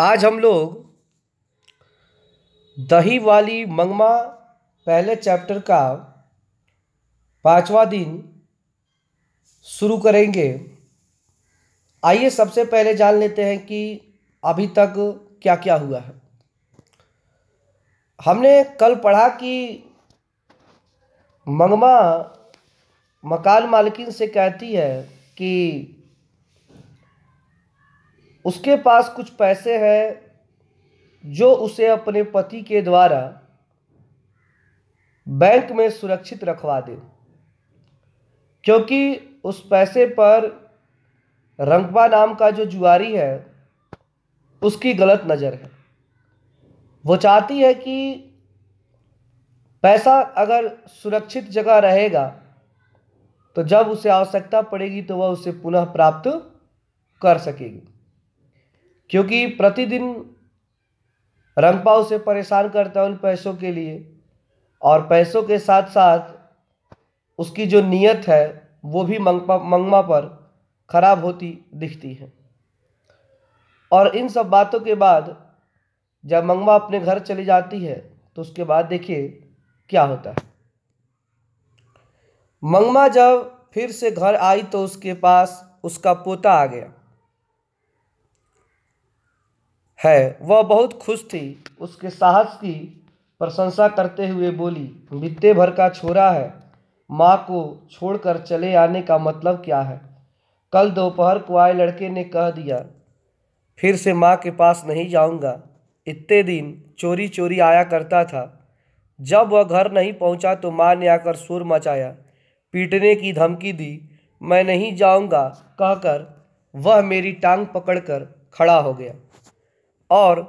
आज हम लोग दही वाली मंगमा पहले चैप्टर का पांचवा दिन शुरू करेंगे आइए सबसे पहले जान लेते हैं कि अभी तक क्या क्या हुआ है हमने कल पढ़ा कि मंगमा मकान मालकिन से कहती है कि उसके पास कुछ पैसे हैं जो उसे अपने पति के द्वारा बैंक में सुरक्षित रखवा दे क्योंकि उस पैसे पर रंगबा नाम का जो जुआरी है उसकी गलत नज़र है वो चाहती है कि पैसा अगर सुरक्षित जगह रहेगा तो जब उसे आवश्यकता पड़ेगी तो वह उसे पुनः प्राप्त कर सकेगी क्योंकि प्रतिदिन रंगपा उसे परेशान करता है उन पैसों के लिए और पैसों के साथ साथ उसकी जो नीयत है वो भी मंगपा मंगमा पर खराब होती दिखती है और इन सब बातों के बाद जब मंगमा अपने घर चली जाती है तो उसके बाद देखिए क्या होता है मंगमा जब फिर से घर आई तो उसके पास उसका पोता आ गया है वह बहुत खुश थी उसके साहस की प्रशंसा करते हुए बोली बीते भर का छोरा है माँ को छोड़कर चले आने का मतलब क्या है कल दोपहर को आए लड़के ने कह दिया फिर से माँ के पास नहीं जाऊँगा इतने दिन चोरी चोरी आया करता था जब वह घर नहीं पहुँचा तो माँ ने आकर शोर मचाया पीटने की धमकी दी मैं नहीं जाऊँगा कहकर वह मेरी टांग पकड़कर खड़ा हो गया और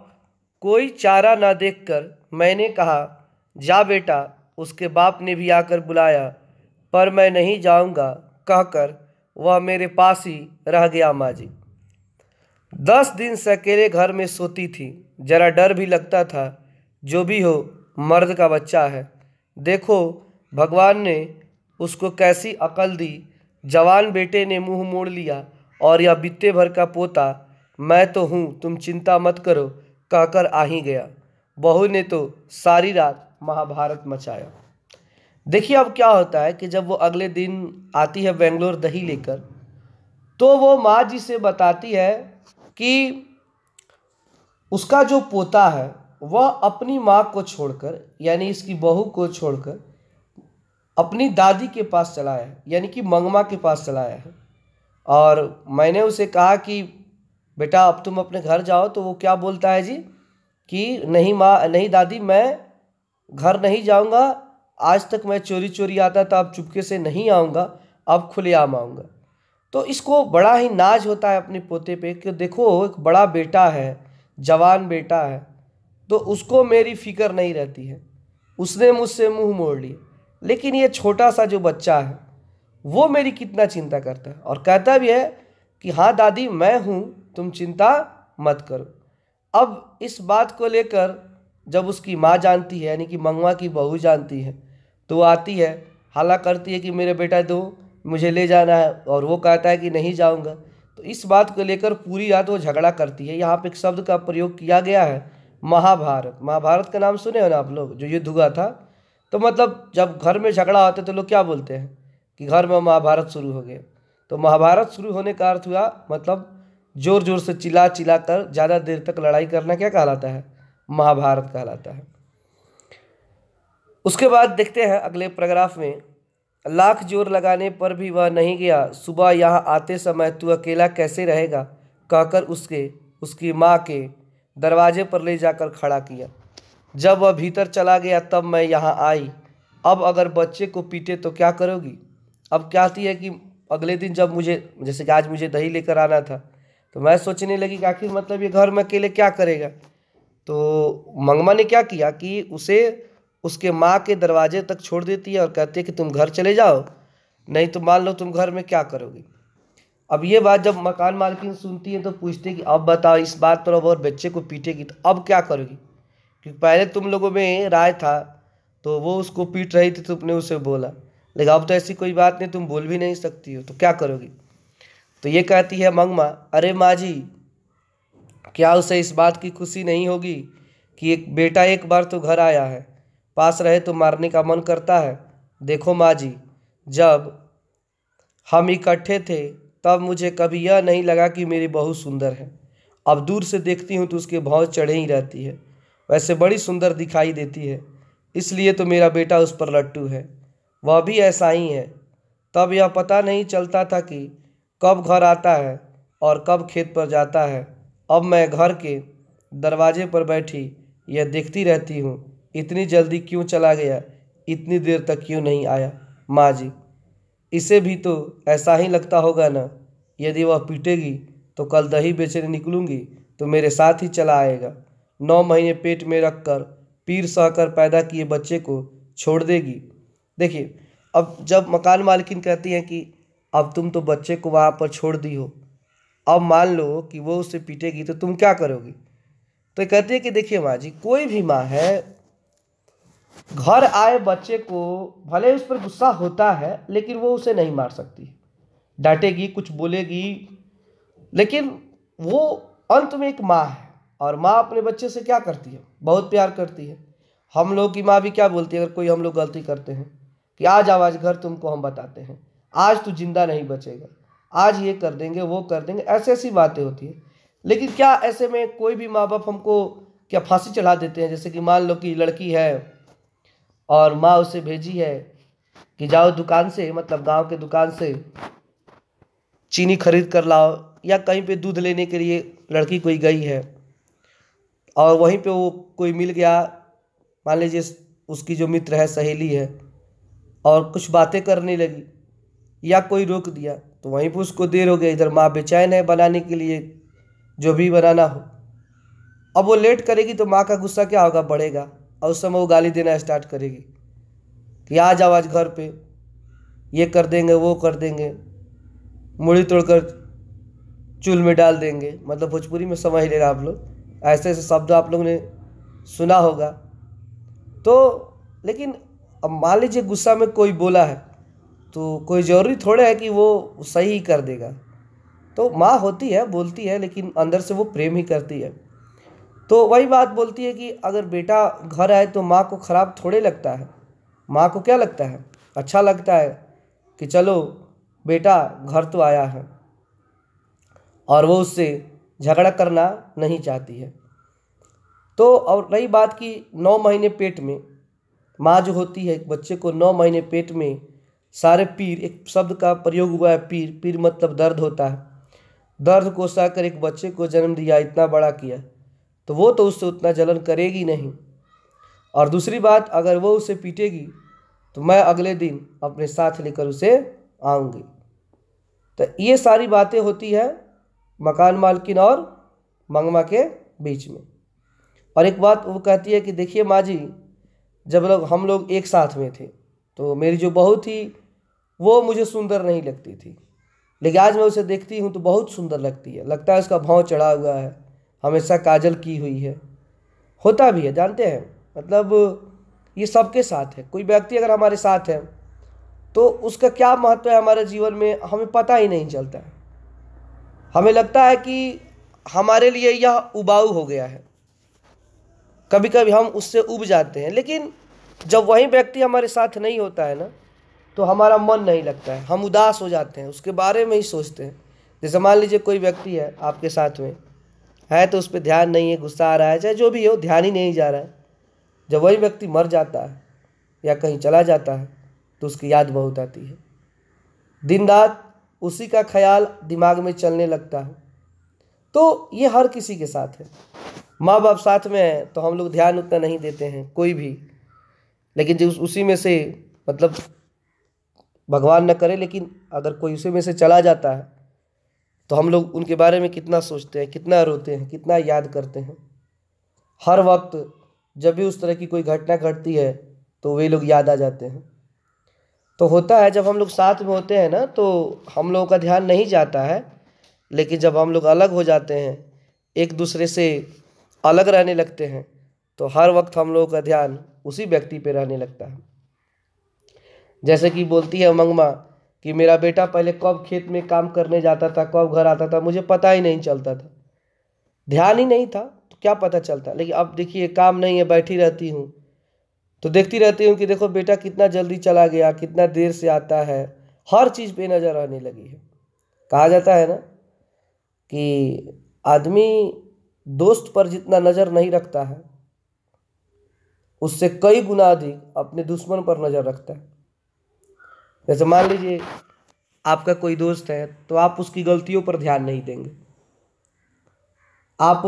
कोई चारा ना देखकर मैंने कहा जा बेटा उसके बाप ने भी आकर बुलाया पर मैं नहीं जाऊंगा कहकर वह मेरे पास ही रह गया माँ जी दस दिन से अकेले घर में सोती थी जरा डर भी लगता था जो भी हो मर्द का बच्चा है देखो भगवान ने उसको कैसी अकल दी जवान बेटे ने मुंह मोड़ लिया और यह बित्ते भर का पोता मैं तो हूँ तुम चिंता मत करो कहकर आ ही गया बहू ने तो सारी रात महाभारत मचाया देखिए अब क्या होता है कि जब वो अगले दिन आती है बेंगलोर दही लेकर तो वो माँ जी से बताती है कि उसका जो पोता है वह अपनी माँ को छोड़कर यानी इसकी बहू को छोड़कर अपनी दादी के पास चलाया है यानी कि मंगमा के पास चलाया है और मैंने उसे कहा कि बेटा अब तुम अपने घर जाओ तो वो क्या बोलता है जी कि नहीं माँ नहीं दादी मैं घर नहीं जाऊँगा आज तक मैं चोरी चोरी आता था अब चुपके से नहीं आऊँगा अब खुलेआम आऊँगा तो इसको बड़ा ही नाज होता है अपने पोते पे कि देखो एक बड़ा बेटा है जवान बेटा है तो उसको मेरी फिक्र नहीं रहती है उसने मुझसे मुंह मोड़ लिया लेकिन ये छोटा सा जो बच्चा है वो मेरी कितना चिंता करता है और कहता भी है कि हाँ दादी मैं हूँ तुम चिंता मत करो अब इस बात को लेकर जब उसकी माँ जानती है यानी कि मंगवा की बहू जानती है तो वो आती है हला करती है कि मेरे बेटा दो मुझे ले जाना है और वो कहता है कि नहीं जाऊंगा तो इस बात को लेकर पूरी रात वो झगड़ा करती है यहाँ पे एक शब्द का प्रयोग किया गया है महाभारत महाभारत का नाम सुने हो ना आप लोग जो युद्ध हुआ था तो मतलब जब घर में झगड़ा होता है तो लोग क्या बोलते हैं कि घर में महाभारत शुरू हो गया तो महाभारत शुरू होने का अर्थ हुआ मतलब जोर जोर से चिल्ला चिल्ला कर ज़्यादा देर तक लड़ाई करना क्या कहलाता है महाभारत कहलाता है उसके बाद देखते हैं अगले पैराग्राफ में लाख जोर लगाने पर भी वह नहीं गया सुबह यहाँ आते समय तू अकेला कैसे रहेगा कहकर उसके उसकी माँ के दरवाजे पर ले जाकर खड़ा किया जब वह भीतर चला गया तब मैं यहाँ आई अब अगर बच्चे को पीटे तो क्या करोगी अब क्या आती है कि अगले दिन जब मुझे जैसे कि आज मुझे दही लेकर आना था तो मैं सोचने लगी कि आखिर मतलब ये घर में अकेले क्या करेगा तो मंगमा ने क्या किया कि उसे उसके माँ के दरवाजे तक छोड़ देती है और कहती है कि तुम घर चले जाओ नहीं तो मान लो तुम घर में क्या करोगे अब ये बात जब मकान मालकिन सुनती है तो पूछती है कि अब बताओ इस बात पर अब और बच्चे को पीटेगी तो अब क्या करोगी क्योंकि पहले तुम लोगों में राय था तो वो उसको पीट रही थी तो तुमने उसे बोला लेकिन अब तो ऐसी कोई बात नहीं तुम बोल भी नहीं सकती हो तो क्या करोगी तो ये कहती है मंगमा अरे माँ जी क्या उसे इस बात की खुशी नहीं होगी कि एक बेटा एक बार तो घर आया है पास रहे तो मारने का मन करता है देखो माँ जी जब हम इकट्ठे थे तब मुझे कभी यह नहीं लगा कि मेरी बहू सुंदर है अब दूर से देखती हूँ तो उसके भाव चढ़े ही रहती है वैसे बड़ी सुंदर दिखाई देती है इसलिए तो मेरा बेटा उस पर लट्टू है वह भी ऐसा ही है तब यह पता नहीं चलता था कि कब घर आता है और कब खेत पर जाता है अब मैं घर के दरवाजे पर बैठी यह देखती रहती हूँ इतनी जल्दी क्यों चला गया इतनी देर तक क्यों नहीं आया माँ जी इसे भी तो ऐसा ही लगता होगा ना यदि वह पीटेगी तो कल दही बेचने निकलूँगी तो मेरे साथ ही चला आएगा नौ महीने पेट में रख कर पीर सहकर पैदा किए बच्चे को छोड़ देगी देखिए अब जब मकान मालकिन कहती हैं कि अब तुम तो बच्चे को वहाँ पर छोड़ दी हो अब मान लो कि वो उसे पीटेगी तो तुम क्या करोगी तो कहते हैं कि देखिए माँ जी कोई भी माँ है घर आए बच्चे को भले उस पर गुस्सा होता है लेकिन वो उसे नहीं मार सकती डांटेगी कुछ बोलेगी लेकिन वो अंत में एक माँ है और माँ अपने बच्चे से क्या करती है बहुत प्यार करती है हम लोग की माँ भी क्या बोलती है अगर कोई हम लोग गलती करते हैं कि आज आवाज घर तुमको हम बताते हैं आज तू जिंदा नहीं बचेगा आज ये कर देंगे वो कर देंगे ऐसी ऐसी बातें होती है लेकिन क्या ऐसे में कोई भी माँ बाप हमको क्या फांसी चढ़ा देते हैं जैसे कि मान लो कि लड़की है और माँ उसे भेजी है कि जाओ दुकान से मतलब गांव के दुकान से चीनी खरीद कर लाओ या कहीं पे दूध लेने के लिए लड़की कोई गई है और वहीं पे वो कोई मिल गया मान लीजिए उसकी जो मित्र है सहेली है और कुछ बातें करने लगी या कोई रोक दिया तो वहीं पर उसको देर हो गया इधर माँ बेचैन है बनाने के लिए जो भी बनाना हो अब वो लेट करेगी तो माँ का गुस्सा क्या होगा बढ़ेगा और उस समय वो गाली देना स्टार्ट करेगी कि आ जाओ आज घर पे ये कर देंगे वो कर देंगे मुड़ी तोड़कर चूल में डाल देंगे मतलब भोजपुरी में समझ लेना आप लोग ऐसे ऐसे शब्द आप लोग ने सुना होगा तो लेकिन अब मान लीजिए गुस्सा में कोई बोला है तो कोई ज़रूरी थोड़ा है कि वो सही ही कर देगा तो माँ होती है बोलती है लेकिन अंदर से वो प्रेम ही करती है तो वही बात बोलती है कि अगर बेटा घर आए तो माँ को ख़राब थोड़े लगता है माँ को क्या लगता है अच्छा लगता है कि चलो बेटा घर तो आया है और वो उससे झगड़ा करना नहीं चाहती है तो और रही बात कि नौ महीने पेट में माँ जो होती है बच्चे को नौ महीने पेट में सारे पीर एक शब्द का प्रयोग हुआ है पीर पीर मतलब दर्द होता है दर्द को सहकर एक बच्चे को जन्म दिया इतना बड़ा किया तो वो तो उससे उतना जलन करेगी नहीं और दूसरी बात अगर वो उसे पीटेगी तो मैं अगले दिन अपने साथ लेकर उसे आऊँगी तो ये सारी बातें होती है मकान मालकिन और मंगमा के बीच में और एक बात वो कहती है कि देखिए माँ जी जब लोग हम लोग एक साथ में थे तो मेरी जो बहुत ही वो मुझे सुंदर नहीं लगती थी लेकिन आज मैं उसे देखती हूँ तो बहुत सुंदर लगती है लगता है उसका भाव चढ़ा हुआ है हमेशा काजल की हुई है होता भी है जानते हैं मतलब ये सबके साथ है कोई व्यक्ति अगर हमारे साथ है तो उसका क्या महत्व है हमारे जीवन में हमें पता ही नहीं चलता है हमें लगता है कि हमारे लिए यह उबाऊ हो गया है कभी कभी हम उससे उब जाते हैं लेकिन जब वही व्यक्ति हमारे साथ नहीं होता है ना तो हमारा मन नहीं लगता है हम उदास हो जाते हैं उसके बारे में ही सोचते हैं जैसे मान लीजिए कोई व्यक्ति है आपके साथ में है तो उस पर ध्यान नहीं है गुस्सा आ रहा है चाहे जो भी हो ध्यान ही नहीं जा रहा है जब वही व्यक्ति मर जाता है या कहीं चला जाता है तो उसकी याद बहुत आती है दिन रात उसी का ख्याल दिमाग में चलने लगता है तो ये हर किसी के साथ है माँ बाप साथ में है तो हम लोग ध्यान उतना नहीं देते हैं कोई भी लेकिन जो उसी में से मतलब भगवान न करे लेकिन अगर कोई उसी में से चला जाता है तो हम लोग उनके बारे में कितना सोचते हैं कितना रोते हैं कितना याद करते हैं हर वक्त जब भी उस तरह की कोई घटना घटती है तो वे लोग याद आ जाते हैं तो होता है जब हम लोग साथ में होते हैं ना तो हम लोगों का ध्यान नहीं जाता है लेकिन जब हम लोग अलग हो जाते हैं एक दूसरे से अलग रहने लगते हैं तो हर वक्त हम लोगों का ध्यान उसी व्यक्ति पर रहने लगता है जैसे कि बोलती है मंगमा कि मेरा बेटा पहले कब खेत में काम करने जाता था कब घर आता था मुझे पता ही नहीं चलता था ध्यान ही नहीं था तो क्या पता चलता लेकिन अब देखिए काम नहीं है बैठी रहती हूँ तो देखती रहती हूँ कि देखो बेटा कितना जल्दी चला गया कितना देर से आता है हर चीज़ पे नज़र आने लगी है कहा जाता है ना कि आदमी दोस्त पर जितना नज़र नहीं रखता है उससे कई गुना अधिक अपने दुश्मन पर नज़र रखता है जैसे मान लीजिए आपका कोई दोस्त है तो आप उसकी गलतियों पर ध्यान नहीं देंगे आप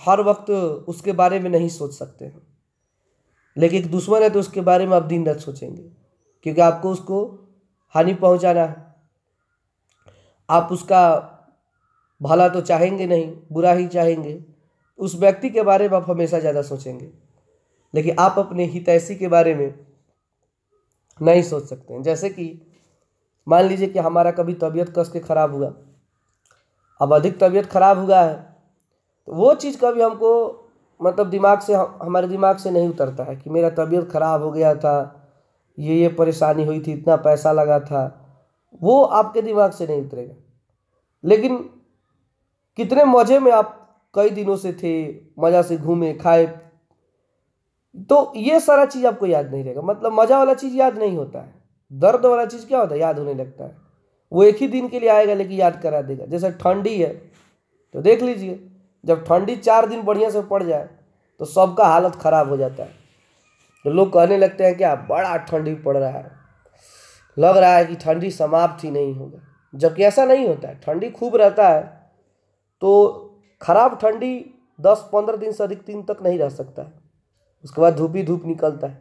हर वक्त उसके बारे में नहीं सोच सकते हैं लेकिन एक दुश्मन है तो उसके बारे में आप दिन रात सोचेंगे क्योंकि आपको उसको हानि पहुंचाना है आप उसका भला तो चाहेंगे नहीं बुरा ही चाहेंगे उस व्यक्ति के बारे में आप हमेशा ज़्यादा सोचेंगे लेकिन आप अपने हितैषी के बारे में नहीं सोच सकते हैं जैसे कि मान लीजिए कि हमारा कभी तबीयत कस के ख़राब हुआ अब अधिक तबीयत ख़राब हुआ है तो वो चीज़ कभी हमको मतलब दिमाग से हमारे दिमाग से नहीं उतरता है कि मेरा तबीयत ख़राब हो गया था ये ये परेशानी हुई थी इतना पैसा लगा था वो आपके दिमाग से नहीं उतरेगा लेकिन कितने मज़े में आप कई दिनों से थे मज़ा से घूमे खाए तो ये सारा चीज़ आपको याद नहीं रहेगा मतलब मज़ा वाला चीज़ याद नहीं होता है दर्द वाला चीज़ क्या होता है याद होने लगता है वो एक ही दिन के लिए आएगा लेकिन याद करा देगा जैसे ठंडी है तो देख लीजिए जब ठंडी चार दिन बढ़िया से पड़ जाए तो सबका हालत ख़राब हो जाता है तो लोग कहने लगते हैं क्या बड़ा ठंडी पड़ रहा है लग रहा है कि ठंडी समाप्त ही नहीं होगा जबकि ऐसा नहीं होता है ठंडी खूब रहता है तो खराब ठंडी दस पंद्रह दिन से अधिक दिन तक नहीं रह सकता है उसके बाद धूप ही धूप निकलता है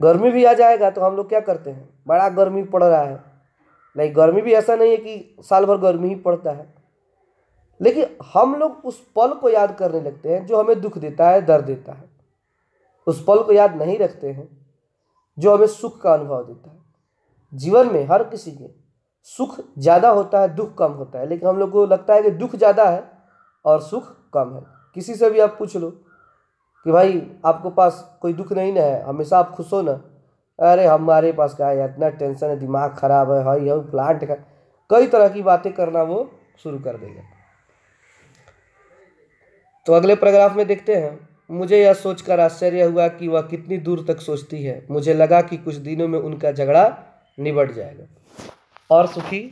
गर्मी भी आ जाएगा तो हम लोग क्या करते हैं बड़ा गर्मी पड़ रहा है नहीं गर्मी भी ऐसा नहीं है कि साल भर गर्मी ही पड़ता है लेकिन हम लोग उस पल को याद करने लगते हैं जो हमें दुख देता है दर्द देता है उस पल को याद नहीं रखते हैं जो हमें सुख का अनुभव देता है जीवन में हर किसी के सुख ज़्यादा होता है दुख कम होता है लेकिन हम लोग को लगता है कि दुख ज़्यादा है और सुख कम है किसी से भी आप पूछ लो कि भाई आपको पास कोई दुख नहीं ना है हमेशा आप खुश हो ना अरे हमारे पास क्या है इतना टेंशन है दिमाग खराब है हाई हाई प्लांट का कई तरह की बातें करना वो शुरू कर देंगे तो अगले पैराग्राफ में देखते हैं मुझे यह सोचकर आश्चर्य हुआ कि वह कितनी दूर तक सोचती है मुझे लगा कि कुछ दिनों में उनका झगड़ा निबट जाएगा और सुखी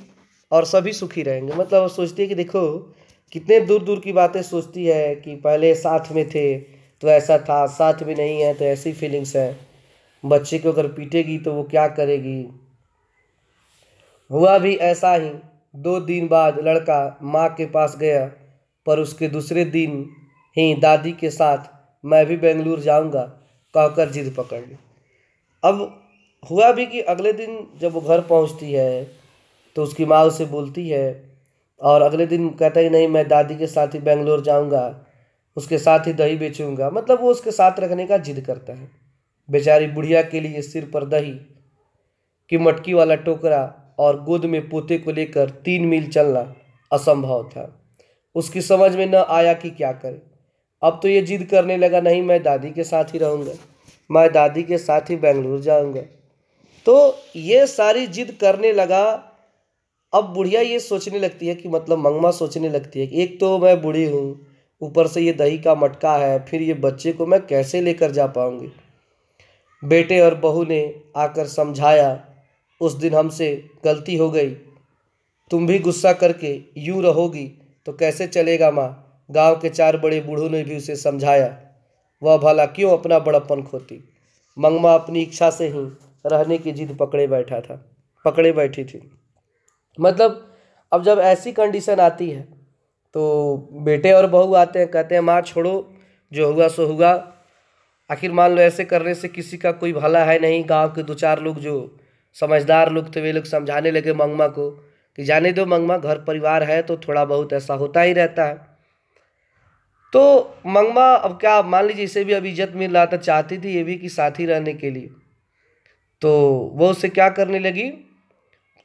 और सभी सुखी रहेंगे मतलब सोचती है कि देखो कितने दूर दूर की बातें सोचती है कि पहले साथ में थे तो ऐसा था साथ भी नहीं है तो ऐसी फीलिंग्स है बच्चे को अगर पीटेगी तो वो क्या करेगी हुआ भी ऐसा ही दो दिन बाद लड़का माँ के पास गया पर उसके दूसरे दिन ही दादी के साथ मैं भी बेंगलुरु जाऊँगा कहकर जिद पकड़ ली अब हुआ भी कि अगले दिन जब वो घर पहुँचती है तो उसकी माँ उसे बोलती है और अगले दिन कहता है नहीं मैं दादी के साथ ही बेंगलोर जाऊँगा उसके साथ ही दही बेचूंगा मतलब वो उसके साथ रखने का जिद करता है बेचारी बुढ़िया के लिए सिर पर दही की मटकी वाला टोकरा और गोद में पोते को लेकर तीन मील चलना असंभव था उसकी समझ में न आया कि क्या करे अब तो ये जिद करने लगा नहीं मैं दादी के साथ ही रहूँगा मैं दादी के साथ ही बेंगलुरु जाऊँगा तो ये सारी जिद करने लगा अब बुढ़िया ये सोचने लगती है कि मतलब मंगमा सोचने लगती है कि एक तो मैं बूढ़ी हूँ ऊपर से ये दही का मटका है फिर ये बच्चे को मैं कैसे लेकर जा पाऊँगी बेटे और बहू ने आकर समझाया उस दिन हमसे गलती हो गई तुम भी गुस्सा करके यूँ रहोगी तो कैसे चलेगा माँ गांव के चार बड़े बूढ़ों ने भी उसे समझाया वह भला क्यों अपना बड़प्पन खोती मंगमा अपनी इच्छा से ही रहने की जिद पकड़े बैठा था पकड़े बैठी थी मतलब अब जब ऐसी कंडीशन आती है तो बेटे और बहू आते हैं कहते हैं माँ छोड़ो जो हुआ सो हुआ आखिर मान लो ऐसे करने से किसी का कोई भला है नहीं गांव के दो चार लोग जो समझदार लोग थे वे लोग समझाने लगे मंगमा को कि जाने दो मंगमा घर परिवार है तो थोड़ा बहुत ऐसा होता ही रहता है तो मंगमा अब क्या मान लीजिए इसे भी अब इज्जत मिल रहा था चाहती थी ये भी कि साथी रहने के लिए तो वो उसे क्या करने लगी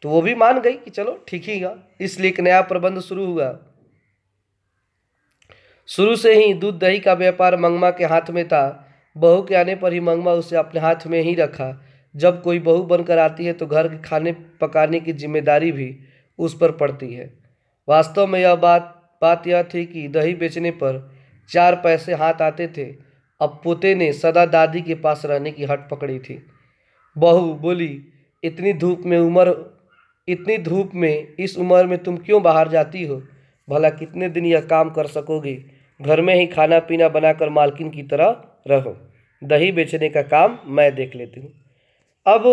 तो वो भी मान गई कि चलो ठीक ही इसलिए एक नया प्रबंध शुरू हुआ शुरू से ही दूध दही का व्यापार मंगमा के हाथ में था बहू के आने पर ही मंगमा उसे अपने हाथ में ही रखा जब कोई बहू बनकर आती है तो घर के खाने पकाने की जिम्मेदारी भी उस पर पड़ती है वास्तव में यह बात बात यह थी कि दही बेचने पर चार पैसे हाथ आते थे अब पोते ने सदा दादी के पास रहने की हट पकड़ी थी बहू बोली इतनी धूप में उम्र इतनी धूप में इस उम्र में तुम क्यों बाहर जाती हो भला कितने दिन यह काम कर सकोगी घर में ही खाना पीना बनाकर मालकिन की तरह रहो दही बेचने का काम मैं देख लेती हूँ अब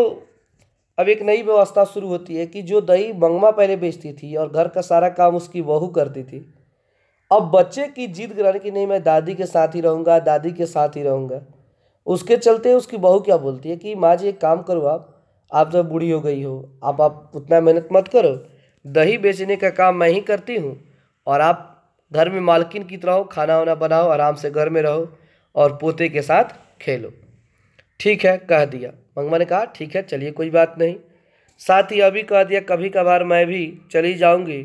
अब एक नई व्यवस्था शुरू होती है कि जो दही मंगमा पहले बेचती थी और घर का सारा काम उसकी बहू करती थी अब बच्चे की जिद कराने की नहीं मैं दादी के साथ ही रहूँगा दादी के साथ ही रहूँगा उसके चलते उसकी बहू क्या बोलती है कि माँ जी एक काम करो आप आप जब बूढ़ी हो गई हो आप आप उतना मेहनत मत करो दही बेचने का काम मैं ही करती हूँ और आप घर में मालकिन की तरह खाना वाना बनाओ आराम से घर में रहो और पोते के साथ खेलो ठीक है कह दिया मंगमा ने कहा ठीक है चलिए कोई बात नहीं साथ ही अभी कह दिया कभी कभार मैं भी चली जाऊंगी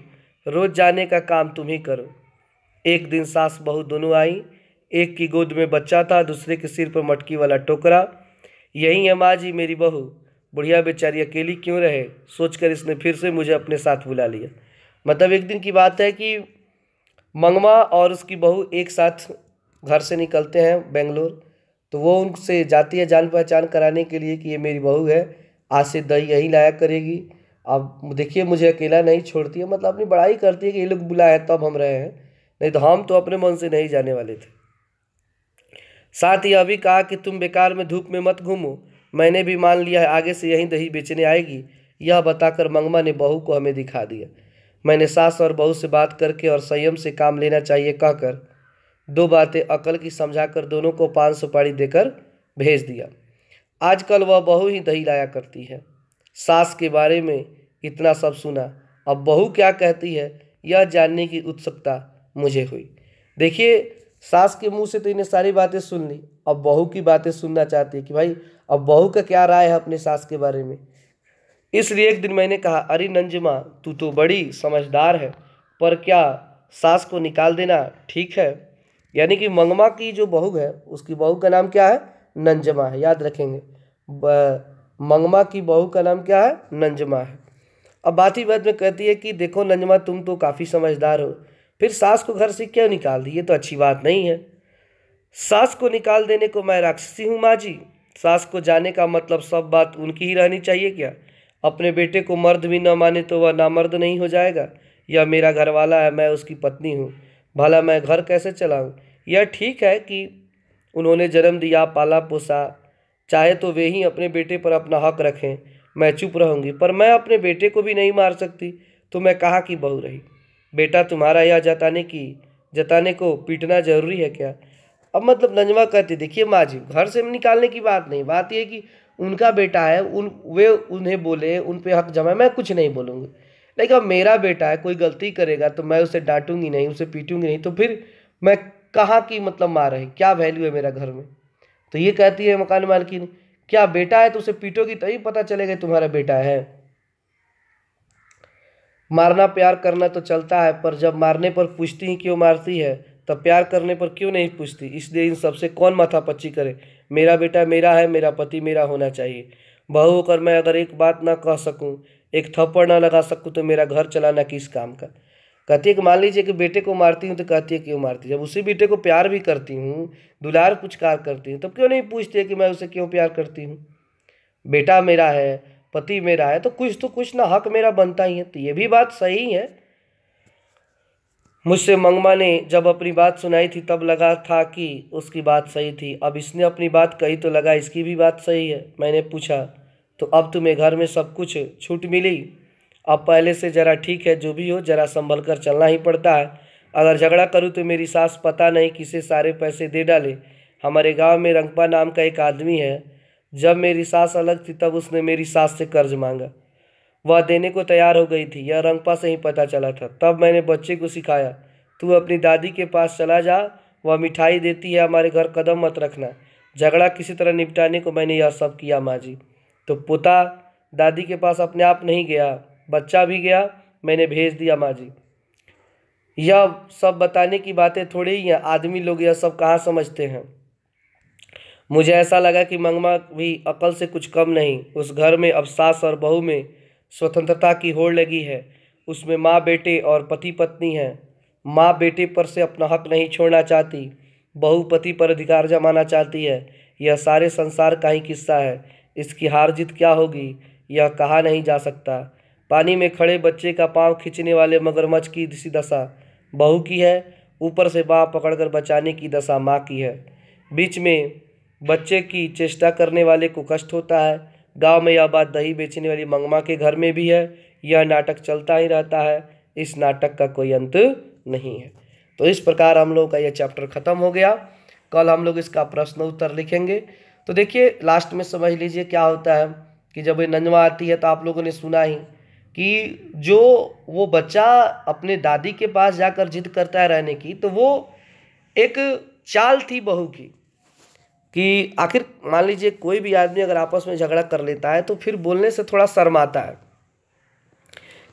रोज जाने का काम तुम ही करो एक दिन सास बहू दोनों आई एक की गोद में बच्चा था दूसरे के सिर पर मटकी वाला टोकरा यही है माँ जी मेरी बहू बुढ़िया बेचारी अकेली क्यों रहे सोचकर इसने फिर से मुझे अपने साथ बुला लिया मतलब एक दिन की बात है कि मंगमा और उसकी बहू एक साथ घर से निकलते हैं बेंगलोर तो वो उनसे जाती है जान पहचान कराने के लिए कि ये मेरी बहू है आज से दही यहीं लाया करेगी अब देखिए मुझे अकेला नहीं छोड़ती है मतलब अपनी बड़ाई करती है कि ये लोग बुलाए तब तो हम रहे हैं नहीं तो हम तो अपने मन से नहीं जाने वाले थे साथ ही अभी कहा कि तुम बेकार में धूप में मत घूमो मैंने भी मान लिया है आगे से यहीं दही बेचने आएगी यह बताकर मंगमा ने बहू को हमें दिखा दिया मैंने सास और बहू से बात करके और संयम से काम लेना चाहिए कहकर दो बातें अकल की समझाकर दोनों को पान सुपारी देकर भेज दिया आजकल वह बहू ही दही लाया करती है सास के बारे में इतना सब सुना अब बहू क्या कहती है यह जानने की उत्सुकता मुझे हुई देखिए सास के मुंह से तो इन्हें सारी बातें सुन ली अब बहू की बातें सुनना चाहती है कि भाई अब बहू का क्या राय है अपने सास के बारे में इसलिए एक दिन मैंने कहा अरे नंजमा तू तो बड़ी समझदार है पर क्या सास को निकाल देना ठीक है यानी कि मंगमा की जो बहू है उसकी बहू का नाम क्या है नंजमा है याद रखेंगे मंगमा की बहू का नाम क्या है नंजमा है अब बात ही बात में कहती है कि देखो नंजमा तुम तो काफ़ी समझदार हो फिर सास को घर से क्यों निकाल दी ये तो अच्छी बात नहीं है सास को निकाल देने को मैं राक्षसी हूँ माँ जी सास को जाने का मतलब सब बात उनकी ही रहनी चाहिए क्या अपने बेटे को मर्द भी ना माने तो वह नामर्द नहीं हो जाएगा यह मेरा घरवाला है मैं उसकी पत्नी हूँ भला मैं घर कैसे चलाऊँ यह ठीक है कि उन्होंने जन्म दिया पाला पोसा चाहे तो वे ही अपने बेटे पर अपना हक रखें मैं चुप रहूँगी पर मैं अपने बेटे को भी नहीं मार सकती तो मैं कहा कि बहू रही बेटा तुम्हारा यह जताने की जताने को पीटना जरूरी है क्या अब मतलब नजमा कहती देखिए माँ जी घर से निकालने की बात नहीं बात यह कि उनका बेटा है उन वे उन्हें बोले उन पर हक जमा मैं कुछ नहीं बोलूँगी लेकिन अब मेरा बेटा है कोई गलती करेगा तो मैं उसे डांटूंगी नहीं उसे पीटूंगी नहीं तो फिर मैं कहाँ की मतलब मार है क्या वैल्यू है मेरा घर में तो ये कहती है मकान मालकिन क्या बेटा है तो उसे पीटोगी तभी पता चलेगा तुम्हारा बेटा है मारना प्यार करना तो चलता है पर जब मारने पर पूछती ही क्यों मारती है तब प्यार करने पर क्यों नहीं पूछती इसलिए इन सबसे कौन पच्ची करे मेरा बेटा मेरा है मेरा पति मेरा होना चाहिए बहू होकर मैं अगर एक बात ना कह सकूँ एक थप्पड़ ना लगा सकूँ तो मेरा घर चलाना किस काम का कहती है कि मान लीजिए कि बेटे को मारती हूँ तो कहती है क्यों मारती है जब उसी बेटे को प्यार भी करती हूँ दुलार कुछ कार करती हूँ तब तो क्यों नहीं पूछती है कि मैं उसे क्यों प्यार करती हूँ बेटा मेरा है पति मेरा है तो कुछ तो कुछ ना हक मेरा बनता ही है तो ये भी बात सही है मुझसे मंगमा ने जब अपनी बात सुनाई थी तब लगा था कि उसकी बात सही थी अब इसने अपनी बात कही तो लगा इसकी भी बात सही है मैंने पूछा तो अब तुम्हें घर में सब कुछ छूट मिली अब पहले से ज़रा ठीक है जो भी हो ज़रा संभल कर चलना ही पड़ता है अगर झगड़ा करूँ तो मेरी सास पता नहीं किसे सारे पैसे दे डाले हमारे गाँव में रंगपा नाम का एक आदमी है जब मेरी सास अलग थी तब उसने मेरी सास से कर्ज मांगा वह देने को तैयार हो गई थी यह रंगपा से ही पता चला था तब मैंने बच्चे को सिखाया तू अपनी दादी के पास चला जा वह मिठाई देती है हमारे घर कदम मत रखना झगड़ा किसी तरह निपटाने को मैंने यह सब किया माँ जी तो पोता दादी के पास अपने आप नहीं गया बच्चा भी गया मैंने भेज दिया माँ जी यह सब बताने की बातें थोड़ी ही हैं आदमी लोग यह सब कहाँ समझते हैं मुझे ऐसा लगा कि मंगमा भी अकल से कुछ कम नहीं उस घर में अब सास और बहू में स्वतंत्रता की होड़ लगी है उसमें माँ बेटे और पति पत्नी हैं माँ बेटे पर से अपना हक नहीं छोड़ना चाहती बहु पति पर अधिकार जमाना चाहती है यह सारे संसार का ही किस्सा है इसकी हार जीत क्या होगी यह कहा नहीं जा सकता पानी में खड़े बच्चे का पांव खींचने वाले मगरमच्छ की इसी दशा बहू की है ऊपर से बाँह पकड़कर बचाने की दशा माँ की है बीच में बच्चे की चेष्टा करने वाले को कष्ट होता है गांव में यह बात दही बेचने वाली मंगमा के घर में भी है यह नाटक चलता ही रहता है इस नाटक का कोई अंत नहीं है तो इस प्रकार हम लोग का यह चैप्टर ख़त्म हो गया कल हम लोग इसका प्रश्न उत्तर लिखेंगे तो देखिए लास्ट में समझ लीजिए क्या होता है कि जब ये नंजवा आती है तो आप लोगों ने सुना ही कि जो वो बच्चा अपने दादी के पास जाकर जिद करता है रहने की तो वो एक चाल थी बहू की कि आखिर मान लीजिए कोई भी आदमी अगर आपस में झगड़ा कर लेता है तो फिर बोलने से थोड़ा शर्माता है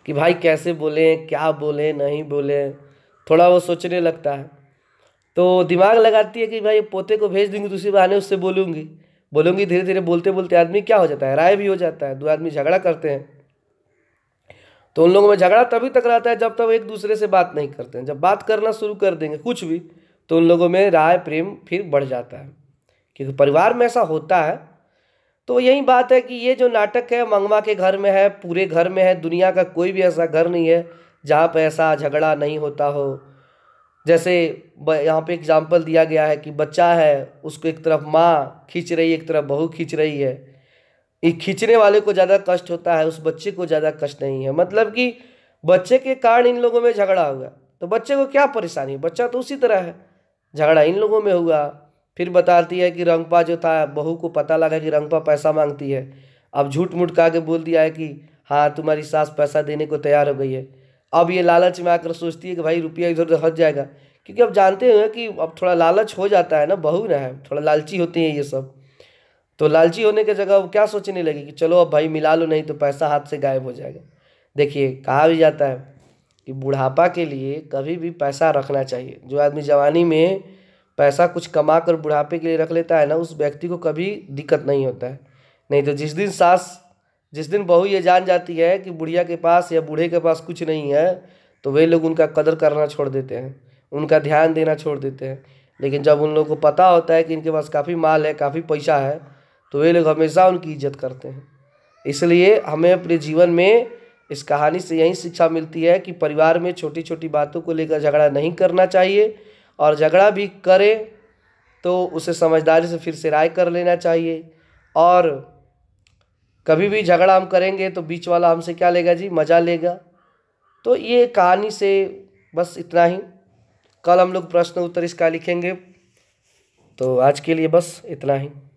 कि भाई कैसे बोलें क्या बोलें नहीं बोलें थोड़ा वो सोचने लगता है तो दिमाग लगाती है कि भाई पोते को भेज दूंगी दूसरी बहाने उससे बोलूँगी बोलूँगी धीरे धीरे बोलते बोलते आदमी क्या हो जाता है राय भी हो जाता है दो आदमी झगड़ा करते हैं तो उन लोगों में झगड़ा तभी तक रहता है जब तक एक दूसरे से बात नहीं करते हैं जब बात करना शुरू कर देंगे कुछ भी तो उन लोगों में राय प्रेम फिर बढ़ जाता है क्योंकि परिवार में ऐसा होता है तो यही बात है कि ये जो नाटक है मंगवा के घर में है पूरे घर में है दुनिया का कोई भी ऐसा घर नहीं है जहाँ पर ऐसा झगड़ा नहीं होता हो जैसे यहाँ पे एग्जाम्पल दिया गया है कि बच्चा है उसको एक तरफ माँ खींच रही है एक तरफ बहू खींच रही है ये खींचने वाले को ज़्यादा कष्ट होता है उस बच्चे को ज़्यादा कष्ट नहीं है मतलब कि बच्चे के कारण इन लोगों में झगड़ा हुआ तो बच्चे को क्या परेशानी बच्चा तो उसी तरह है झगड़ा इन लोगों में हुआ फिर बताती है कि रंगपा जो था बहू को पता लगा कि रंगपा पैसा मांगती है अब झूठ मूठ का के बोल दिया है कि हाँ तुम्हारी सास पैसा देने को तैयार हो गई है अब ये लालच में आकर सोचती है कि भाई रुपया इधर उधर हट जाएगा क्योंकि अब जानते हैं कि अब थोड़ा लालच हो जाता है ना बहू ना है थोड़ा लालची होती है ये सब तो लालची होने के जगह वो क्या सोचने लगी कि चलो अब भाई मिला लो नहीं तो पैसा हाथ से गायब हो जाएगा देखिए कहा भी जाता है कि बुढ़ापा के लिए कभी भी पैसा रखना चाहिए जो आदमी जवानी में पैसा कुछ कमा कर बुढ़ापे के लिए रख लेता है ना उस व्यक्ति को कभी दिक्कत नहीं होता है नहीं तो जिस दिन सास जिस दिन बहू ये जान जाती है कि बुढ़िया के पास या बूढ़े के पास कुछ नहीं है तो वे लोग उनका कदर करना छोड़ देते हैं उनका ध्यान देना छोड़ देते हैं लेकिन जब उन लोगों को पता होता है कि इनके पास काफ़ी माल है काफ़ी पैसा है तो वे लोग हमेशा उनकी इज्जत करते हैं इसलिए हमें अपने जीवन में इस कहानी से यही शिक्षा मिलती है कि परिवार में छोटी छोटी बातों को लेकर झगड़ा नहीं करना चाहिए और झगड़ा भी करे तो उसे समझदारी से फिर से राय कर लेना चाहिए और कभी भी झगड़ा हम करेंगे तो बीच वाला हमसे क्या लेगा जी मज़ा लेगा तो ये कहानी से बस इतना ही कल हम लोग प्रश्न उत्तर इसका लिखेंगे तो आज के लिए बस इतना ही